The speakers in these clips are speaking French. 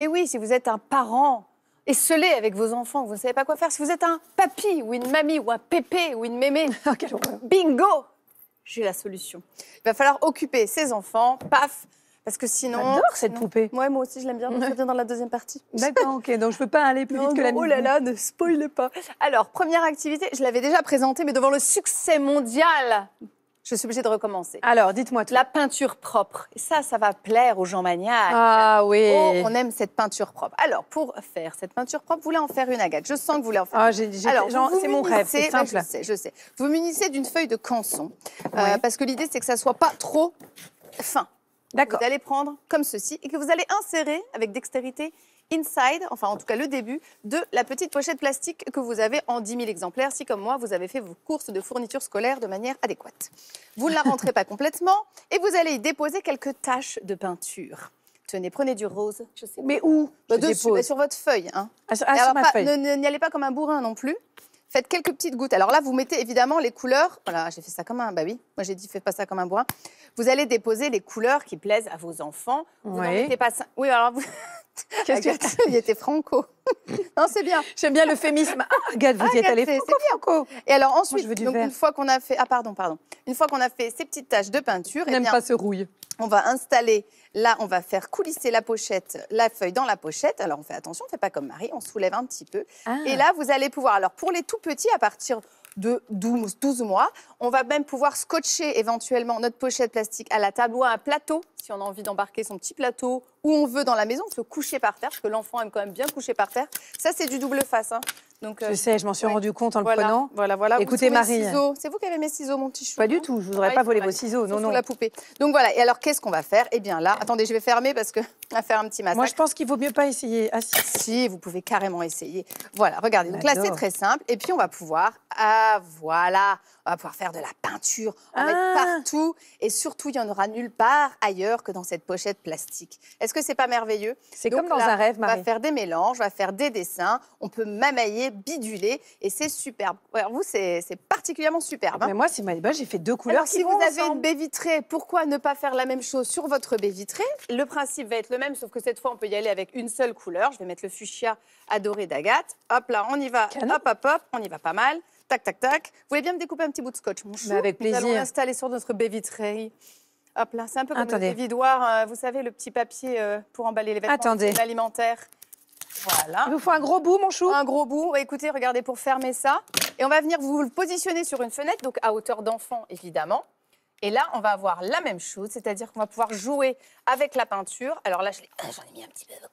Et eh oui, si vous êtes un parent et avec vos enfants, vous ne savez pas quoi faire. Si vous êtes un papy ou une mamie ou un pépé ou une mémé, bingo, j'ai la solution. Il va falloir occuper ses enfants, paf, parce que sinon. J'adore cette poupée. Moi, moi aussi, je l'aime bien. On revient dans la deuxième partie. D'accord, ok. Donc je peux pas aller plus vite que la mémé. Oh là là, ne spoilez pas. Alors, première activité, je l'avais déjà présentée, mais devant le succès mondial je suis obligée de recommencer. Alors, dites-moi. La peinture propre. Ça, ça va plaire aux gens maniaques. Ah oui. Oh, on aime cette peinture propre. Alors, pour faire cette peinture propre, vous voulez en faire une, agate. Je sens que vous voulez en faire ah, une. Alors, c'est mon rêve, c'est simple. je sais, je sais. Vous munissez d'une feuille de canson. Euh, parce que l'idée, c'est que ça soit pas trop fin. D'accord. Vous allez prendre comme ceci et que vous allez insérer avec dextérité Inside, enfin en tout cas le début, de la petite pochette plastique que vous avez en 10 000 exemplaires, si comme moi vous avez fait vos courses de fournitures scolaires de manière adéquate. Vous ne la rentrez pas complètement et vous allez y déposer quelques taches de peinture. Tenez, prenez du rose. Je sais Mais où bah, dessus, bah, Sur votre feuille. Hein. Ah, sur, ah, ma feuille. N'y allez pas comme un bourrin non plus. Faites quelques petites gouttes. Alors là, vous mettez évidemment les couleurs. Voilà, j'ai fait ça comme un. Bah oui, moi j'ai dit, faites pas ça comme un bourrin. Vous allez déposer les couleurs qui plaisent à vos enfants. Vous n'en mettez pas. Oui, alors vous. il était franco. non, c'est bien. J'aime bien l'euphémisme. Ah, vous y êtes allée franco. Et alors ensuite, donc, une fois qu'on a fait... Ah, pardon, pardon. Une fois qu'on a fait ces petites tâches de peinture... On eh pas rouille. On va installer... Là, on va faire coulisser la pochette, la feuille dans la pochette. Alors, on fait attention, on ne fait pas comme Marie, on soulève un petit peu. Ah. Et là, vous allez pouvoir... Alors, pour les tout petits, à partir de 12, mois. On va même pouvoir scotcher éventuellement notre pochette plastique à la table ou à un plateau, si on a envie d'embarquer son petit plateau où on veut dans la maison, se coucher par terre, parce que l'enfant aime quand même bien coucher par terre. Ça, c'est du double face. Hein je euh, sais, je m'en suis rendu compte en le prenant. Voilà, voilà. Écoutez, Marie. C'est vous qui avez mes ciseaux, mon petit chou. Pas du tout, je ne voudrais pas voler vos ciseaux. Non, non. la poupée. Donc voilà, et alors qu'est-ce qu'on va faire Eh bien là, attendez, je vais fermer parce que va faire un petit massage. Moi, je pense qu'il vaut mieux pas essayer. Ah, si. vous pouvez carrément essayer. Voilà, regardez. Donc là, c'est très simple. Et puis, on va pouvoir. Ah, voilà. On va pouvoir faire de la peinture. On va mettre ah. partout. Et surtout, il n'y en aura nulle part ailleurs que dans cette pochette plastique. Est-ce que c'est pas merveilleux C'est comme dans un rêve, Marie. On va faire des mélanges, on va faire des dessins. On peut mamailler bidulé et c'est superbe. Alors vous, c'est particulièrement superbe. Hein. Mais moi, c'est ma... j'ai fait deux couleurs. si vous avez une baie vitrée, pourquoi ne pas faire la même chose sur votre baie vitrée Le principe va être le même, sauf que cette fois, on peut y aller avec une seule couleur. Je vais mettre le fuchsia adoré d'Agathe. Hop là, on y va. Hop, hop, hop, on y va pas mal. Tac, tac, tac. Vous voulez bien me découper un petit bout de scotch, mon chou Avec plaisir. Nous allons l'installer sur notre baie vitrée. Hop là, c'est un peu comme un le vidoir, euh, vous savez, le petit papier euh, pour emballer les vêtements Attendez. alimentaires. Il vous faut un gros bout, mon chou Un gros bout. Bah, écoutez, regardez, pour fermer ça. Et on va venir vous le positionner sur une fenêtre, donc à hauteur d'enfant, évidemment. Et là, on va avoir la même chose, c'est-à-dire qu'on va pouvoir jouer avec la peinture. Alors là, j'en ai mis un petit peu de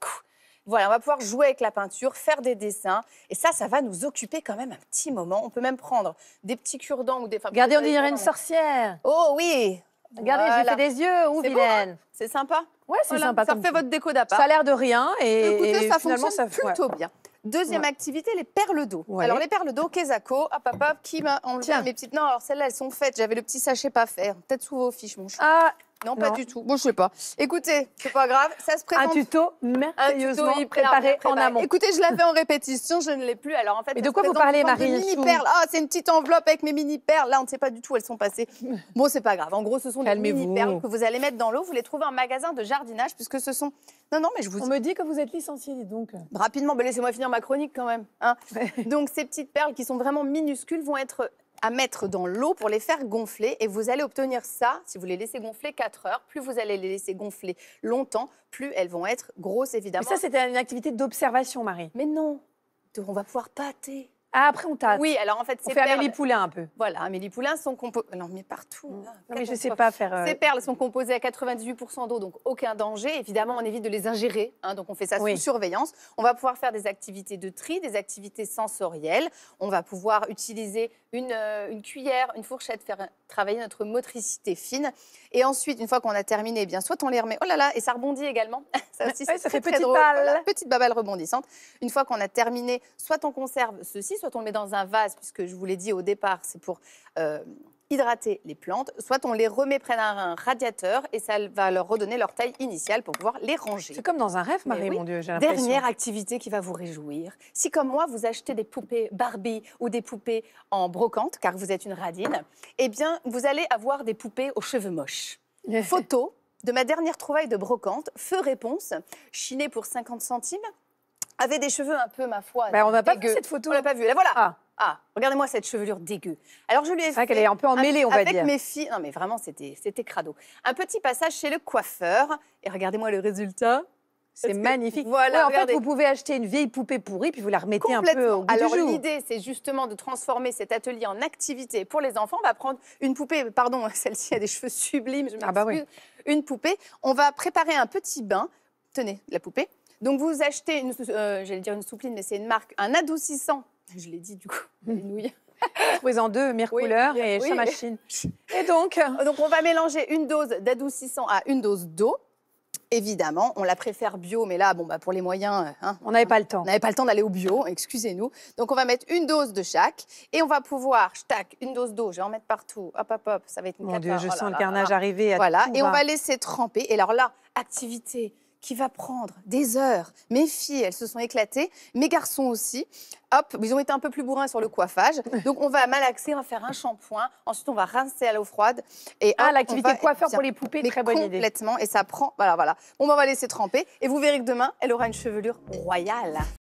Voilà, on va pouvoir jouer avec la peinture, faire des dessins. Et ça, ça va nous occuper quand même un petit moment. On peut même prendre des petits cure-dents ou des... Regardez, on dirait une sorcière. Oh oui Regardez, j'ai fait des yeux, ou hein vilaine. C'est sympa. Ouais, c'est sympa. Ça fait votre déco d'appart. Ça a l'air de rien et, ça finalement, fonctionne plutôt bien. Deuxième activité, les perles d'eau. Alors les perles d'eau, Kezako, hop hop qui m'a enlevé mes petites. Non, alors celles-là, elles sont faites. J'avais le petit sachet pas faire. Hein, peut-être sous vos fiches, mon chou. Ah, non, pas du tout. Bon, je sais pas. Écoutez, c'est pas grave, ça se présente. Un tuto merveilleusement préparé, en amont. Écoutez, je l'avais en répétition, je ne l'ai plus. Alors en fait, Mais de quoi vous parlez, Marie mini perles. Ah, c'est une petite enveloppe avec mes mini perles. Là, on ne sait pas du tout où elles sont passées. Bon, c'est pas grave. En gros, ce sont des mini perles que vous allez mettre dans l'eau. Vous les trouvez en magasin de jardinage puisque ce sont non, non, mais je vous. On me dit que vous êtes licencié, donc. Rapidement, ben laissez-moi finir ma chronique quand même. Hein. donc, ces petites perles qui sont vraiment minuscules vont être à mettre dans l'eau pour les faire gonfler. Et vous allez obtenir ça si vous les laissez gonfler 4 heures. Plus vous allez les laisser gonfler longtemps, plus elles vont être grosses, évidemment. Mais ça, c'était une activité d'observation, Marie. Mais non, on va pouvoir pâter. Ah, après, on tape. Oui, alors en fait, c'est on fait Amélie Poulain un peu. Voilà, Amélie Poulain sont composées. Non, mais partout. Mm. Hein, non, mais je ne sais pas faire. Euh, ces perles sont composées à 98% d'eau, donc aucun danger. Évidemment, on évite de les ingérer. Hein, donc, on fait ça sous surveillance. On va pouvoir faire des activités de tri, des activités sensorielles. On va pouvoir utiliser une, euh, cuillère, une fourchette, faire travailler notre motricité fine. Et ensuite, une fois qu'on a terminé, eh bien, soit on les remet. Oh là là, et ça rebondit également. ça aussi, fait très, petite drôle. petite babale rebondissante. Une fois qu'on a terminé, soit on conserve ceci, soit soit on le met dans un vase, puisque je vous l'ai dit au départ, c'est pour euh, hydrater les plantes, soit on les remet près d'un radiateur et ça va leur redonner leur taille initiale pour pouvoir les ranger. C'est comme dans un rêve, Marie, mon Dieu, j'ai Dernière activité qui va vous réjouir. Si, comme moi, vous achetez des poupées Barbie ou des poupées en brocante, car vous êtes une radine, eh bien, vous allez avoir des poupées aux cheveux moches. Photo de ma dernière trouvaille de brocante, feu réponse, chiné pour 50 centimes, avait des cheveux un peu, ma foi. Bah, on n'a pas vu cette photo. On l'a pas vu. Là, voilà. Ah. ah. regardez-moi cette chevelure dégueu. Alors je lui ai fait. qu'elle est un peu emmêlée, on va dire. Avec mes filles. Non, mais vraiment, c'était, crado. Un petit passage chez le coiffeur. Et regardez-moi le résultat. C'est magnifique. Voilà, en fait, vous pouvez acheter une vieille poupée pourrie, puis vous la remettez un peu au jour. Alors, l'idée, c'est justement de transformer cet atelier en activité pour les enfants. On va prendre une poupée, pardon, celle-ci a des cheveux sublimes, je Ah bah oui. Une poupée. On va préparer un petit bain. Tenez, la poupée. Donc vous achetez, une, euh, j'allais dire une soupline, mais c'est une marque, un adoucissant. Je l'ai dit du coup, les nouilles. Vous en deux, et Chamachine. Et donc euh, Donc on va mélanger une dose d'adoucissant à une dose d'eau. Évidemment, on la préfère bio, mais là, bon, bah, pour les moyens, euh, hein. on n'avait pas le temps. On n'avait pas le temps d'aller au bio, excusez-nous. Donc, on va mettre une dose de chaque et on va pouvoir, tac, une dose d'eau, je vais en mettre partout. Hop, hop, hop, ça va être une Mon Dieu, je oh sens le carnage arriver. voilà, et on va laisser tremper. Et alors là, activité qui va prendre des heures. Mes filles, elles se sont éclatées, mes garçons aussi. Hop, ils ont été un peu plus bourrins sur le coiffage. Donc on va malaxer, on va faire un shampoing, ensuite on va rincer à l'eau froide. Et ah, l'activité coiffeur pour les poupées, très bonne idée. Complètement, et ça prend. Voilà, voilà. on va laisser tremper, et vous verrez que demain, elle aura une chevelure royale.